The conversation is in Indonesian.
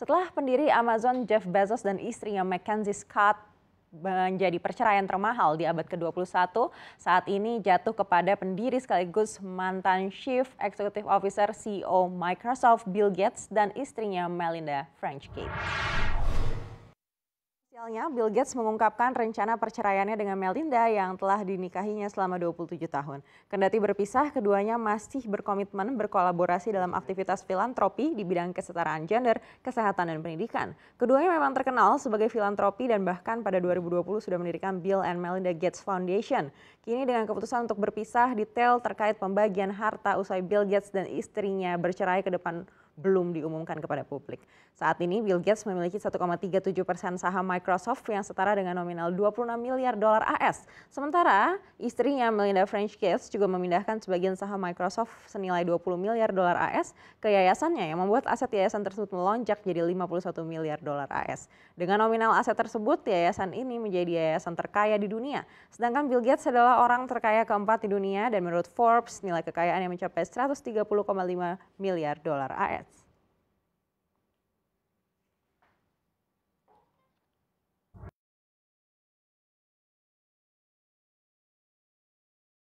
Setelah pendiri Amazon Jeff Bezos dan istrinya Mackenzie Scott menjadi perceraian termahal di abad ke-21, saat ini jatuh kepada pendiri sekaligus mantan Chief Executive Officer CEO Microsoft Bill Gates dan istrinya Melinda French Gates. Misalnya, Bill Gates mengungkapkan rencana perceraiannya dengan Melinda yang telah dinikahinya selama 27 tahun. Kendati berpisah, keduanya masih berkomitmen berkolaborasi dalam aktivitas filantropi di bidang kesetaraan gender, kesehatan, dan pendidikan. Keduanya memang terkenal sebagai filantropi dan bahkan pada 2020 sudah mendirikan Bill and Melinda Gates Foundation. Kini dengan keputusan untuk berpisah, detail terkait pembagian harta usai Bill Gates dan istrinya bercerai ke depan belum diumumkan kepada publik. Saat ini Bill Gates memiliki 1,37 persen saham Microsoft yang setara dengan nominal 26 miliar dolar AS. Sementara istrinya Melinda French Gates juga memindahkan sebagian saham Microsoft senilai 20 miliar dolar AS ke yayasannya yang membuat aset yayasan tersebut melonjak jadi 51 miliar dolar AS. Dengan nominal aset tersebut, yayasan ini menjadi yayasan terkaya di dunia. Sedangkan Bill Gates adalah orang terkaya keempat di dunia dan menurut Forbes nilai kekayaan yang mencapai 130,5 miliar dolar AS.